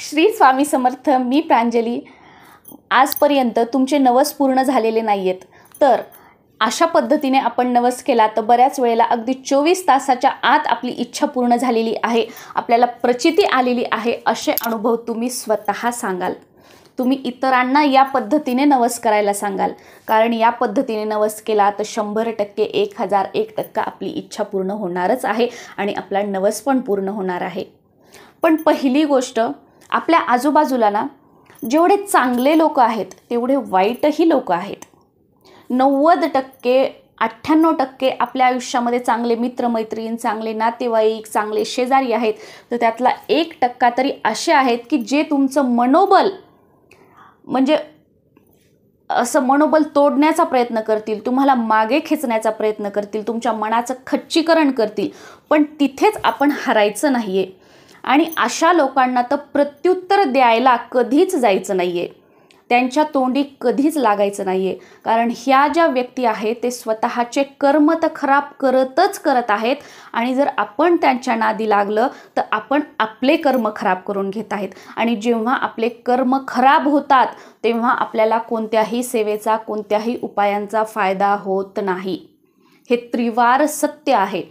श्री स्वामी समर्थ मी प्रांजली आजपर्यंत तुमचे नवस पूर्ण झालेले नाही आहेत तर अशा पद्धतीने आपण नवस केला तर बऱ्याच वेळेला अगदी चोवीस तासाच्या आत आपली इच्छा पूर्ण झालेली आहे आपल्याला प्रचिती आलेली आहे असे अनुभव तुम्ही स्वतः सांगाल तुम्ही इतरांना या पद्धतीने नवस करायला सांगाल कारण या पद्धतीने नवस केला तर शंभर टक्के एक हजार एक टक्का आपली इच्छा पूर्ण होणारच आहे आणि आपला नवस पण पूर्ण होणार आहे पण पहिली गोष्ट आपल्या आजूबाजूला ना जेवढे चांगले लोक आहेत तेवढे वाईटही लोक आहेत नव्वद टक्के अठ्ठ्याण्णव टक्के आपल्या आयुष्यामध्ये चांगले मित्रमैत्रीण चांगले नातेवाईक चांगले शेजारी आहेत तर त्यातला एक टक्का तरी असे आहेत की जे तुमचं मनोबल म्हणजे असं मनोबल तोडण्याचा प्रयत्न करतील तुम्हाला मागे खेचण्याचा प्रयत्न करतील तुमच्या मनाचं खच्चीकरण करतील पण तिथेच आपण हरायचं नाही आहे आणि अशा लोकांना तर प्रत्युत्तर द्यायला कधीच जायचं नाही आहे त्यांच्या तोंडी कधीच लागायचं नाही आहे कारण ह्या ज्या व्यक्ती आहेत ते स्वतःचे कर्म तर खराब करतच करत आहेत आणि जर आपण त्यांच्या नादी लागलं तर आपण आपले कर्म खराब करून घेत आहेत आणि जेव्हा आपले कर्म खराब होतात तेव्हा आपल्याला कोणत्याही सेवेचा कोणत्याही उपायांचा फायदा होत नाही हे त्रिवार सत्य आहे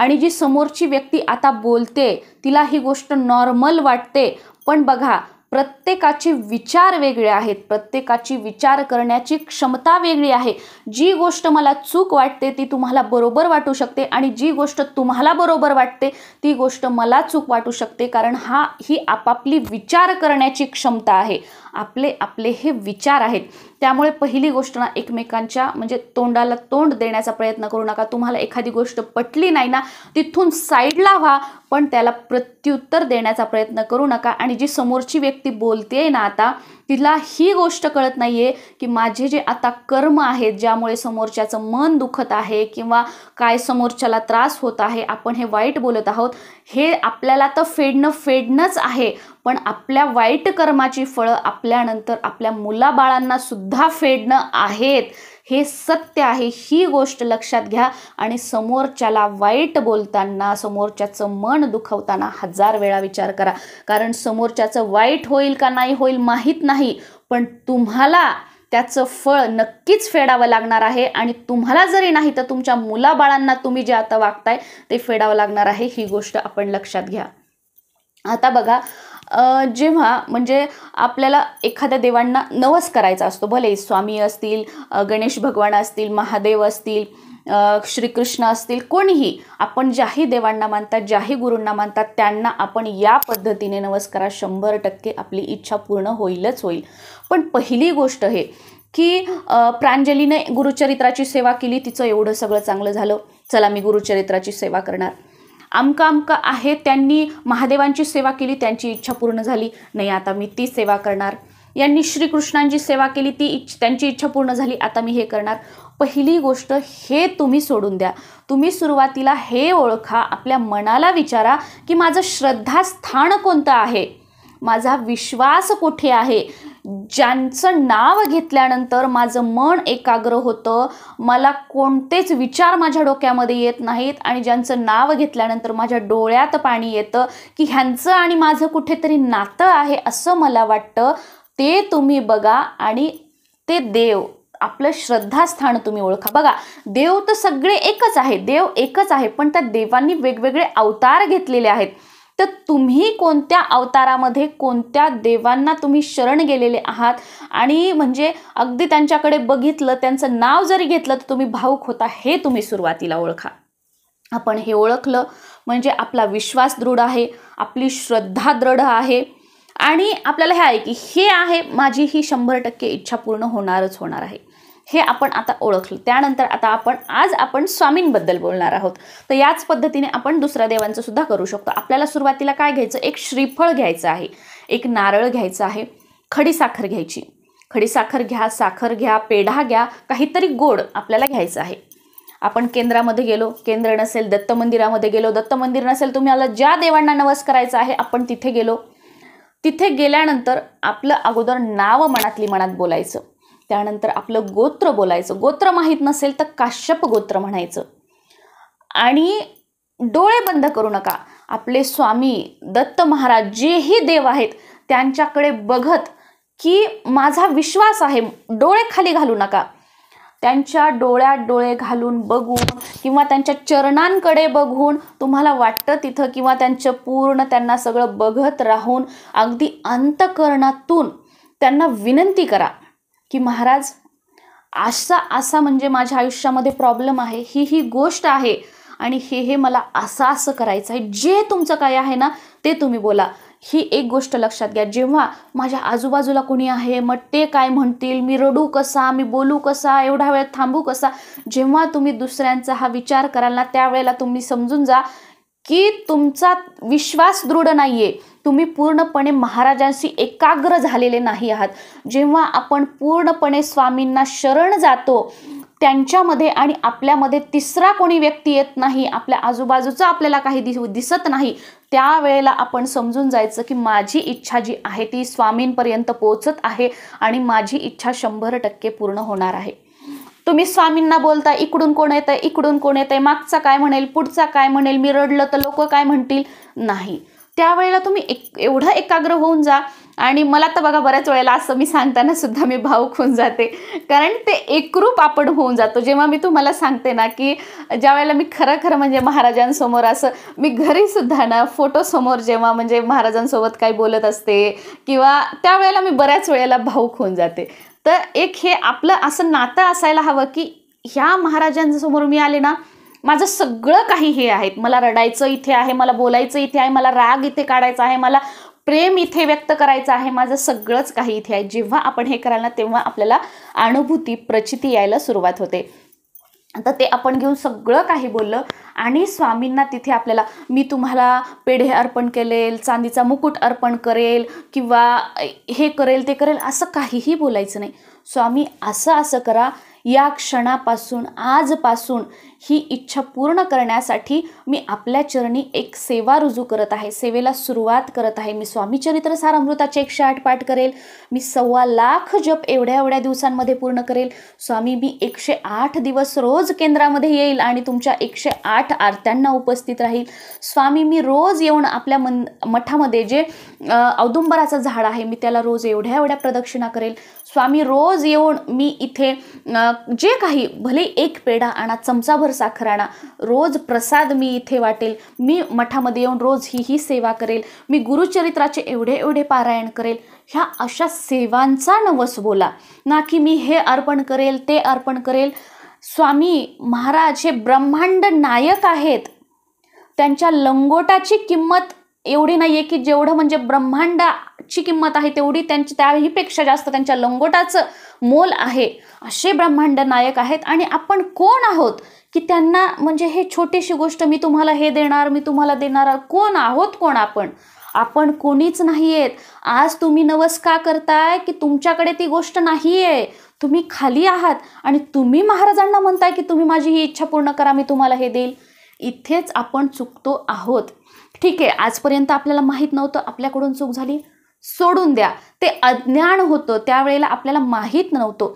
आणि जी समोरची व्यक्ती आता बोलते तिला ही गोष्ट नॉर्मल वाटते पण बघा प्रत्येकाचे विचार वेगळे आहेत प्रत्येकाची विचार करण्याची क्षमता वेगळी आहे जी गोष्ट मला चूक वाटते ती तुम्हाला बरोबर वाटू शकते आणि जी गोष्ट तुम्हाला बरोबर वाटते ती गोष्ट मला चूक वाटू शकते कारण हा ही आपापली विचार करण्याची क्षमता आहे आपले आपले हे विचार आहेत त्यामुळे पहिली गोष्ट ना एकमेकांच्या म्हणजे तोंडाला तोंड देण्याचा प्रयत्न करू नका तुम्हाला एखादी गोष्ट पटली नाही ना तिथून साईडला व्हा पण त्याला प्रत्युत्तर देण्याचा प्रयत्न करू नका आणि जी समोरची व्यक्ती बोलते ना आता तिला ही गोष्ट कळत नाही की माझे जे आता कर्म आहेत ज्यामुळे समोरच्याचं मन दुखत आहे किंवा काय समोरच्याला त्रास होत आहे आपण हे वाईट बोलत आहोत हे आपल्याला तर फेडणं फेडणंच आहे पण आपल्या वाईट कर्माची फळं आपल्यानंतर आपल्या मुलाबाळांना सुद्धा फेडणं आहेत हे सत्य आहे ही गोष्ट लक्षात घ्या आणि समोरच्याला वाईट बोलताना समोरच्याचं मन दुखवताना हजार वेळा विचार करा कारण समोरच्याचं वाईट होईल का नाही होईल माहीत नाही पण तुम्हाला त्याचं फळ नक्कीच फेडावं लागणार आहे आणि तुम्हाला जरी नाही तर तुमच्या मुलाबाळांना तुम्ही जे आता वागताय ते फेडावं लागणार आहे ही गोष्ट आपण लक्षात घ्या आता बघा जेव्हा म्हणजे आपल्याला एखाद्या देवांना नवस करायचा असतो भले स्वामी असतील गणेश भगवान असतील महादेव असतील श्रीकृष्ण असतील कोणीही आपण ज्याही देवांना मानतात ज्याही गुरूंना मानतात त्यांना आपण या पद्धतीने नवस करा शंभर टक्के आपली इच्छा पूर्ण होईलच होईल पण पहिली गोष्ट हे की प्रांजलीने गुरुचरित्राची सेवा केली तिचं एवढं सगळं चांगलं झालं चला मी गुरुचरित्राची सेवा करणार आमका अमकं आहे त्यांनी महादेवांची सेवा केली त्यांची इच्छा पूर्ण झाली नाही आता मी ती सेवा करणार यांनी श्रीकृष्णांची सेवा केली ती इच्छ त्यांची इच्छा पूर्ण झाली आता मी हे करणार पहिली गोष्ट हे तुम्ही सोडून द्या तुम्ही सुरुवातीला हे ओळखा आपल्या मनाला विचारा की माझं श्रद्धास्थान कोणतं आहे माझा विश्वास कुठे आहे ज्यांचं नाव घेतल्यानंतर माझं मन एकाग्र होतं मला कोणतेच विचार माझ्या डोक्यामध्ये येत नाहीत आणि ज्यांचं नाव घेतल्यानंतर माझ्या डोळ्यात पाणी येतं की ह्यांचं आणि माझं कुठेतरी नातं आहे असं मला वाटतं ते तुम्ही बघा आणि ते देव आपलं श्रद्धास्थान तुम्ही ओळखा बघा देव तर सगळे एकच आहे देव एकच आहे पण त्या देवांनी वेगवेगळे अवतार घेतलेले आहेत तर तुम्ही कोणत्या अवतारामध्ये कोणत्या देवांना तुम्ही शरण गेलेले आहात आणि म्हणजे अगदी त्यांच्याकडे बघितलं त्यांचं नाव जरी घेतलं तर तुम्ही भाऊक होता हे तुम्ही सुरुवातीला ओळखा आपण हे ओळखलं म्हणजे आपला विश्वास दृढ आहे आपली श्रद्धा दृढ आहे आणि आपल्याला हे आहे की हे आहे माझी ही शंभर टक्के इच्छा पूर्ण होणारच होणार आहे हे आपण आता ओळखलं त्यानंतर आता आपण आज आपण स्वामींबद्दल बोलणार आहोत तर याच पद्धतीने आपण दुसऱ्या देवांचं सुद्धा करू शकतो आपल्याला सुरुवातीला काय घ्यायचं एक श्रीफळ घ्यायचं आहे एक नारळ घ्यायचं आहे खडी साखर घ्यायची खडी साखर घ्या साखर घ्या पेढा घ्या काहीतरी गोड आपल्याला घ्यायचं आहे आपण केंद्रामध्ये गेलो केंद्र नसेल दत्त मंदिरामध्ये गेलो दत्त मंदिर नसेल तुम्हाला ज्या देवांना नवस करायचा आहे आपण तिथे गेलो तिथे गेल्यानंतर आपलं अगोदर नाव मनातली मनात बोलायचं त्यानंतर आपलं गोत्र बोलायचं गोत्र माहीत नसेल तर काश्यप गोत्र म्हणायचं आणि डोळे बंद करू नका आपले स्वामी दत्त महाराज जेही देव आहेत त्यांच्याकडे बघत की माझा विश्वास आहे डोळे खाली घालू नका त्यांच्या डोळ्यात डोळे घालून बघून किंवा त्यांच्या चरणांकडे बघून तुम्हाला वाटतं तिथं किंवा त्यांचं पूर्ण त्यांना सगळं बघत राहून अगदी अंतकरणातून त्यांना विनंती करा की महाराज असा असा म्हणजे माझ्या आयुष्यामध्ये प्रॉब्लेम आहे ही ही गोष्ट आहे आणि हे हे मला असं असं करायचं आहे जे तुमचं काय आहे ना ते तुम्ही बोला ही एक गोष्ट लक्षात घ्या जेव्हा माझ्या आजूबाजूला कोणी आहे मग ते काय म्हणतील मी रडू कसा मी बोलू कसा एवढा वेळ थांबू कसा जेव्हा तुम्ही दुसऱ्यांचा हा विचार कराल ना त्यावेळेला तुम्ही समजून जा की तुमचा विश्वास दृढ नाही आहे तुम्ही पूर्णपणे महाराजांशी एकाग्र झालेले नाही आहात जेव्हा आपण पूर्णपणे स्वामींना शरण जातो त्यांच्यामध्ये आणि आपल्यामध्ये तिसरा कोणी व्यक्ती येत नाही आपल्या आजूबाजूचं आपल्याला काही दिस दिसत नाही त्यावेळेला आपण समजून जायचं की माझी इच्छा जी आहे ती स्वामींपर्यंत पोहोचत आहे आणि माझी इच्छा शंभर टक्के पूर्ण होणार आहे तुम्ही स्वामींना बोलता इकडून कोण आहे इकडून कोण आहे मागचा काय म्हणेल पुढचा काय म्हणेल मी रडलं तर लोक काय म्हणतील नाही त्यावेळेला तुम्ही एक एवढं एकाग्र होऊन जा आणि मला तर बघा बऱ्याच वेळेला असं मी सांगताना सुद्धा मी भावूक होऊन जाते कारण ते एकरूप आपण होऊन जातो जेव्हा मी तुम्हाला सांगते ना की ज्या वेळेला मी खरं खरं म्हणजे महाराजांसमोर असं मी घरी सुद्धा ना फोटोसमोर जेव्हा म्हणजे महाराजांसोबत काही बोलत असते किंवा त्यावेळेला मी बऱ्याच वेळेला भावूक होऊन जाते तर एक हे आपलं असं नातं असायला हवं की ह्या महाराजांसमोर मी आले ना माझं सगळं काही हे आहेत मला रडायचं इथे आहे मला बोलायचं इथे आहे मला राग इथे काढायचा आहे मला प्रेम इथे व्यक्त करायचं आहे माझं सगळंच काही इथे आहे जेव्हा आपण हे कराल ना तेव्हा आपल्याला अनुभूती प्रचिती यायला सुरुवात होते तर ते आपण घेऊन सगळं काही बोललं आणि स्वामींना तिथे आपल्याला मी तुम्हाला पेढे अर्पण केलेल चांदीचा मुकुट अर्पण करेल किंवा हे करेल ते करेल असं काहीही बोलायचं नाही स्वामी असं असं करा या क्षणापासून आजपासून ही इच्छा पूर्ण करण्यासाठी मी आपल्या चरणी एक सेवा रुजू करत आहे सेवेला सुरुवात करत आहे मी स्वामी चरित्र सार अमृताचे एकशे आठ पाठ करेल मी सव्वा लाख जप एवढ्या एवढ्या दिवसांमध्ये पूर्ण करेल स्वामी मी एकशे आठ दिवस रोज केंद्रामध्ये येईल आणि तुमच्या एकशे आठ आरत्यांना उपस्थित राहील स्वामी मी रोज येऊन आपल्या मन मठामध्ये जे औदुंबराचं झाड आहे मी त्याला रोज एवढ्या एवढ्या प्रदक्षिणा करेल स्वामी रोज येऊन मी इथे जे काही भले एक पेढा आणा चमचाभर साखर आणा रोज प्रसाद मी इथे वाटेल मी मठामध्ये येऊन रोज ही ही सेवा करेल मी गुरुचरित्राचे एवढे एवढे पारायण करेल ह्या अशा सेवांचा नवस बोला ना की मी हे अर्पण करेल ते अर्पण करेल स्वामी महाराज हे ब्रह्मांड नायक आहेत त्यांच्या लंगोटाची किंमत एवढी नाही आहे की जेवढं म्हणजे ब्रह्मांडाची किंमत आहे तेवढी त्यांची त्याहीपेक्षा जास्त त्यांच्या लंगोटाचं मोल आहे असे ब्रह्मांड नायक आहेत आणि आपण कोण आहोत की त्यांना म्हणजे हे छोटीशी गोष्ट मी तुम्हाला हे देणार मी तुम्हाला देणार कोण आहोत कोण आपण आपण कोणीच नाही आहेत आज तुम्ही नवस का करताय की तुमच्याकडे ती गोष्ट नाही आहे तुम्ही खाली आहात आणि तुम्ही महाराजांना म्हणताय की तुम्ही माझी ही इच्छा पूर्ण करा मी तुम्हाला हे देईल इथेच आपण चुकतो आहोत ठीक आहे आजपर्यंत आपल्याला माहीत नव्हतं आपल्याकडून चूक झाली सोडून द्या ते अज्ञान होतं त्यावेळेला आपल्याला माहीत नव्हतं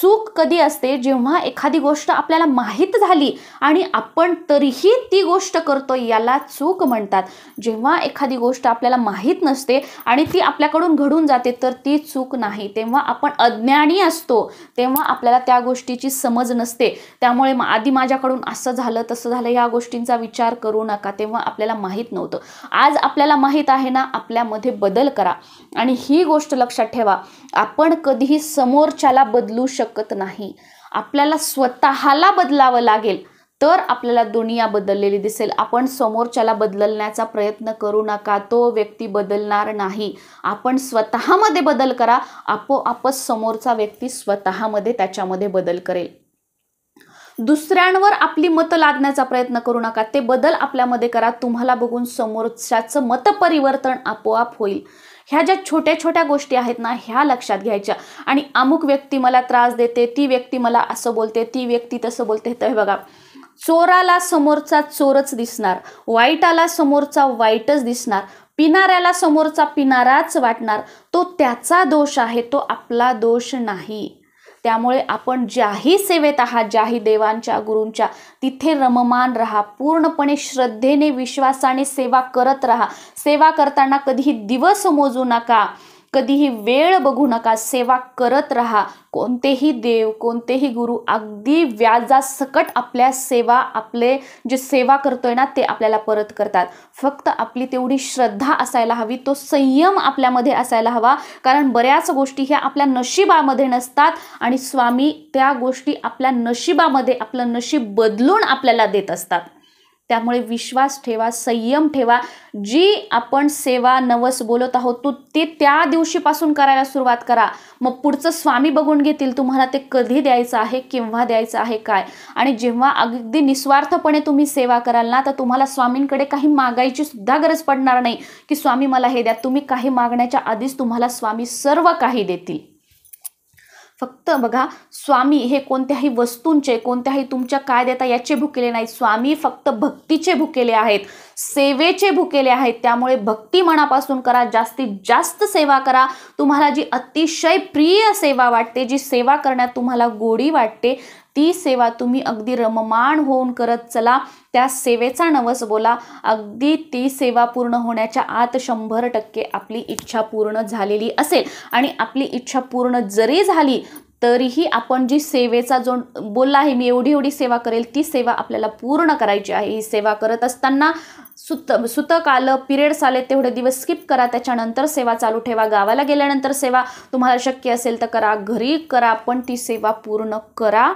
चूक कधी असते जेव्हा एखादी गोष्ट आपल्याला माहीत झाली आणि आपण तरीही ती गोष्ट करतो याला चूक म्हणतात जेव्हा एखादी गोष्ट आपल्याला माहीत नसते आणि ती आपल्याकडून घडून जाते तर ती चूक नाही तेव्हा आपण अज्ञानी असतो तेव्हा आपल्याला त्या गोष्टीची समज नसते त्यामुळे आधी माझ्याकडून असं झालं तसं झालं या गोष्टींचा विचार करू नका तेव्हा आपल्याला माहीत नव्हतं आज आपल्याला माहीत आहे ना आपल्यामध्ये बदल करा आणि ही गोष्ट लक्षात ठेवा आपण कधीही समोरच्याला बदलू शक शकत नाही आपल्याला स्वतःला बदलावं लागेल तर आपल्याला दुनिया बदललेली दिसेल आपण समोरच्याला बदलण्याचा प्रयत्न करू नका तो व्यक्ती बदलणार नाही आपण स्वतःमध्ये बदल करा आपोआपच समोरचा व्यक्ती स्वतःमध्ये त्याच्यामध्ये बदल करेल दुसऱ्यांवर आपली मतं लादण्याचा प्रयत्न करू नका ते बदल आपल्यामध्ये करा तुम्हाला बघून समोरच्याचं मत परिवर्तन आपोआप होईल ह्या ज्या छोट्या छोट्या गोष्टी आहेत ना ह्या लक्षात घ्यायच्या आणि अमुक व्यक्ती मला त्रास देते ती व्यक्ती मला असं बोलते ती व्यक्ती तसं बोलते तर बघा चोराला समोरचा चोरच दिसणार वाईटाला समोरचा वाईटच दिसणार पिणाऱ्याला समोरचा पिणाराच वाटणार तो त्याचा दोष आहे तो आपला दोष नाही त्यामुळे आपण ज्याही सेवेत आहात ज्याही देवांच्या गुरूंच्या तिथे रममान राहा पूर्णपणे श्रद्धेने विश्वासाने सेवा करत राहा सेवा करताना कधीही दिवस मोजू नका कधीही वेळ बघू नका सेवा करत राहा कोणतेही देव कोणतेही गुरु अगदी व्याजासकट आपल्या सेवा आपले जे सेवा करतोय ना ते आपल्याला परत करतात फक्त आपली तेवढी श्रद्धा असायला हवी तो संयम आपल्यामध्ये असायला हवा कारण बऱ्याच गोष्टी ह्या आपल्या नशिबामध्ये नसतात आणि स्वामी त्या गोष्टी आपल्या नशिबामध्ये आपलं नशीब बदलून आपल्याला देत असतात त्यामुळे विश्वास ठेवा संयम ठेवा जी आपण सेवा नवस बोलत आहोत तू ते त्या दिवशीपासून करायला सुरुवात करा मग पुढचं स्वामी बघून घेतील तुम्हाला ते कधी द्यायचं आहे केव्हा द्यायचं आहे काय आणि जेव्हा अगदी निस्वार्थपणे तुम्ही सेवा कराल ना तर तुम्हाला स्वामींकडे काही मागायची सुद्धा गरज पडणार नाही की स्वामी मला हे द्या तुम्ही काही मागण्याच्या आधीच तुम्हाला स्वामी सर्व काही देतील फक्त बघा स्वामी हे कोणत्याही वस्तूंचे कोणत्याही तुमच्या काय देता याचे भुकेले नाहीत स्वामी फक्त भक्तीचे भुकेले आहेत सेवेचे भुकेले आहेत त्यामुळे भक्ती मनापासून करा जास्तीत जास्त सेवा करा तुम्हाला जी अतिशय प्रिय सेवा वाटते जी सेवा करण्यात तुम्हाला गोडी वाटते ती सेवा तुम्ही अगदी रममाण होऊन करत चला त्या सेवेचा नवस बोला अगदी ती सेवा पूर्ण होण्याच्या आत शंभर टक्के आपली इच्छा पूर्ण झालेली असेल आणि आपली इच्छा पूर्ण जरी झाली तरीही आपण जी सेवेचा जो बोलला आहे मी एवढी एवढी सेवा करेल ती सेवा आपल्याला पूर्ण करायची आहे ही सेवा करत असताना सुत सुतक आलं पिरियड्स आले तेवढे दिवस स्किप करा त्याच्यानंतर सेवा चालू ठेवा गावाला गेल्यानंतर सेवा तुम्हाला शक्य असेल तर करा घरी करा पण ती सेवा पूर्ण करा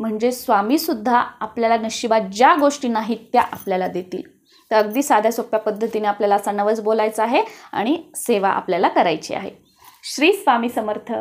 म्हणजे स्वामीसुद्धा आपल्याला नशिबात ज्या गोष्टी नाहीत त्या आपल्याला देतील तर अगदी साध्या सोप्या पद्धतीने आपल्याला असा नवस बोलायचं आहे आणि सेवा आपल्याला करायची आहे श्री स्वामी समर्थ